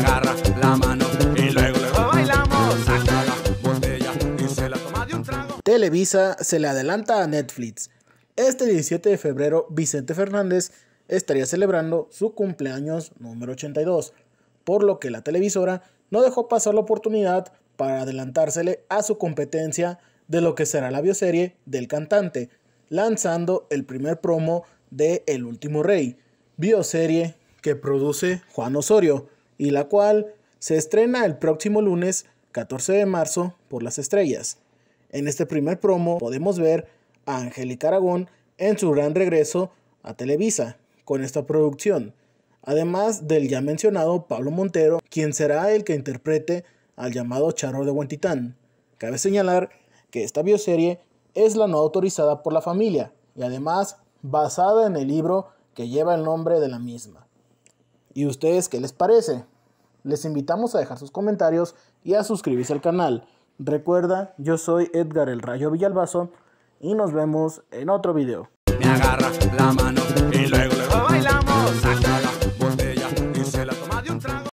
agarra la mano y luego bailamos, la toma de un trago. Televisa se le adelanta a Netflix. Este 17 de febrero, Vicente Fernández estaría celebrando su cumpleaños número 82, por lo que la televisora no dejó pasar la oportunidad para adelantársele a su competencia de lo que será la bioserie del cantante, lanzando el primer promo de El Último Rey, bioserie que produce Juan Osorio y la cual se estrena el próximo lunes 14 de marzo por las estrellas. En este primer promo podemos ver a Angélica Aragón en su gran regreso a Televisa con esta producción, además del ya mencionado Pablo Montero, quien será el que interprete al llamado Charro de Huentitán. Cabe señalar que esta bioserie es la no autorizada por la familia y además basada en el libro que lleva el nombre de la misma. ¿Y ustedes qué les parece? Les invitamos a dejar sus comentarios y a suscribirse al canal. Recuerda, yo soy Edgar el Rayo Villalbazo y nos vemos en otro video.